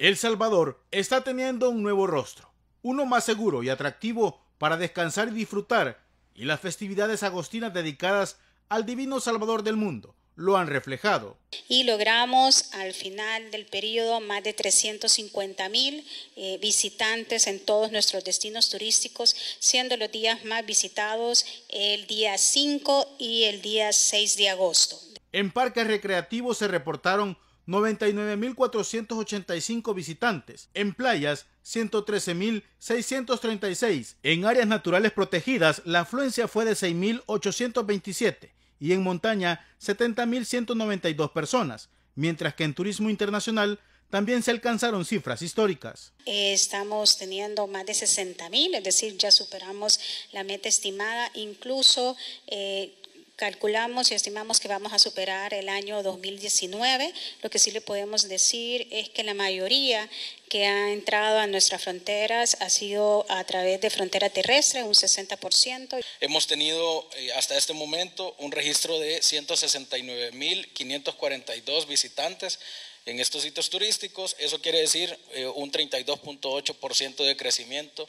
El Salvador está teniendo un nuevo rostro, uno más seguro y atractivo para descansar y disfrutar, y las festividades agostinas dedicadas al divino Salvador del mundo lo han reflejado. Y logramos al final del periodo más de 350 mil eh, visitantes en todos nuestros destinos turísticos, siendo los días más visitados el día 5 y el día 6 de agosto. En parques recreativos se reportaron 99.485 visitantes, en playas 113.636, en áreas naturales protegidas la afluencia fue de 6.827 y en montaña 70.192 personas, mientras que en turismo internacional también se alcanzaron cifras históricas. Estamos teniendo más de 60.000, es decir, ya superamos la meta estimada, incluso eh, Calculamos y estimamos que vamos a superar el año 2019. Lo que sí le podemos decir es que la mayoría que ha entrado a nuestras fronteras ha sido a través de frontera terrestre, un 60%. Hemos tenido eh, hasta este momento un registro de 169.542 visitantes en estos sitios turísticos. Eso quiere decir eh, un 32.8% de crecimiento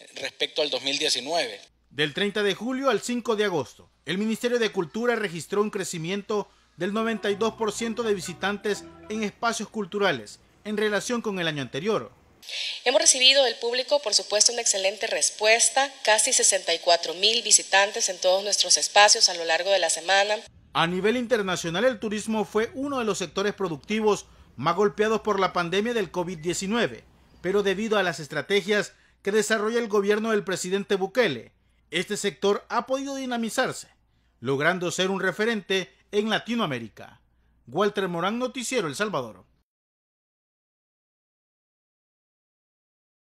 eh, respecto al 2019. Del 30 de julio al 5 de agosto, el Ministerio de Cultura registró un crecimiento del 92% de visitantes en espacios culturales en relación con el año anterior. Hemos recibido del público, por supuesto, una excelente respuesta, casi 64 mil visitantes en todos nuestros espacios a lo largo de la semana. A nivel internacional, el turismo fue uno de los sectores productivos más golpeados por la pandemia del COVID-19, pero debido a las estrategias que desarrolla el gobierno del presidente Bukele, este sector ha podido dinamizarse, logrando ser un referente en Latinoamérica. Walter Morán, Noticiero El Salvador.